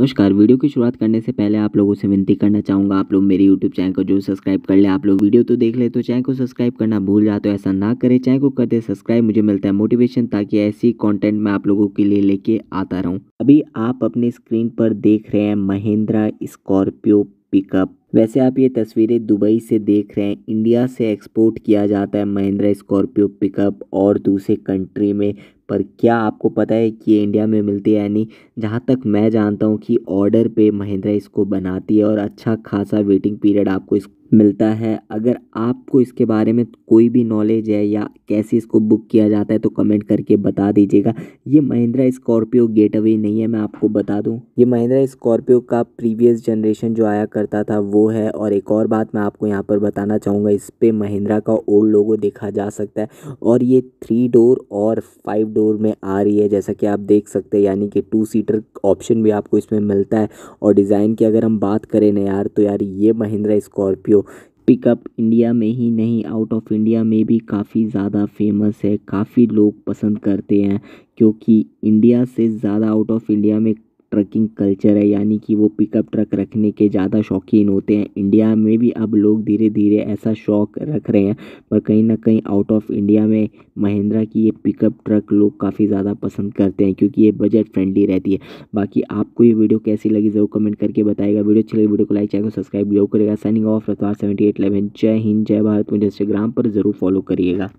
नमस्कार वीडियो की शुरुआत करने से पहले आप लोगों से विनती करना चाहूँगा आप लोग मेरे यूट्यूब चैनल को जो सब्सक्राइब कर ले आप लोग वीडियो तो देख ले तो चैनल को सब्सक्राइब करना भूल जाए तो ऐसा ना करें चैनल को कर दे सब्सक्राइब मुझे मिलता है मोटिवेशन ताकि ऐसी कंटेंट मैं आप लोगों के लिए लेके आता रहूँ अभी आप अपने स्क्रीन पर देख रहे हैं महिंद्रा स्कॉर्पियो पिकअप वैसे आप ये तस्वीरें दुबई से देख रहे हैं इंडिया से एक्सपोर्ट किया जाता है महिंद्रा स्कॉर्पियो पिकअप और दूसरे कंट्री में पर क्या आपको पता है कि इंडिया में मिलती है या नहीं जहाँ तक मैं जानता हूँ कि ऑर्डर पे महिंद्रा इसको बनाती है और अच्छा खासा वेटिंग पीरियड आपको इस मिलता है अगर आपको इसके बारे में कोई भी नॉलेज है या कैसे इसको बुक किया जाता है तो कमेंट करके बता दीजिएगा ये महिंद्रा स्कॉर्पियो गेट अवे नहीं है मैं आपको बता दूं ये महिंद्रा स्कॉर्पियो का प्रीवियस जनरेशन जो आया करता था वो है और एक और बात मैं आपको यहाँ पर बताना चाहूँगा इस पर महिंद्रा का ओल्ड लोगो देखा जा सकता है और ये थ्री डोर और फाइव डोर में आ रही है जैसा कि आप देख सकते हैं यानी कि टू सीटर ऑप्शन भी आपको इसमें मिलता है और डिज़ाइन की अगर हम बात करें ना यार तो यार ये महिंद्रा स्कॉर्पियो पिकअप इंडिया में ही नहीं आउट ऑफ इंडिया में भी काफ़ी ज़्यादा फेमस है काफ़ी लोग पसंद करते हैं क्योंकि इंडिया से ज़्यादा आउट ऑफ इंडिया में ट्रकिंग कल्चर है यानी कि वो पिकअप ट्रक रखने के ज़्यादा शौकीन होते हैं इंडिया में भी अब लोग धीरे धीरे ऐसा शौक रख रहे हैं पर कहीं ना कहीं आउट ऑफ इंडिया में महिंद्रा की ये पिकअप ट्रक लोग काफ़ी ज़्यादा पसंद करते हैं क्योंकि ये बजट फ्रेंडली रहती है बाकी आपको ये वीडियो कैसी लगी ज़रूर कमेंट करके बताएगा वीडियो अच्छी लगी तो वीडियो को लाइक चाहिए सब्सक्राइब जरूर करेगा साइनिंग ऑफ रतवार सेवेंटी एट इलेवन जय हिंद जय भारत मुझे इंस्टाग्राम पर ज़रूर फॉलो करिएगा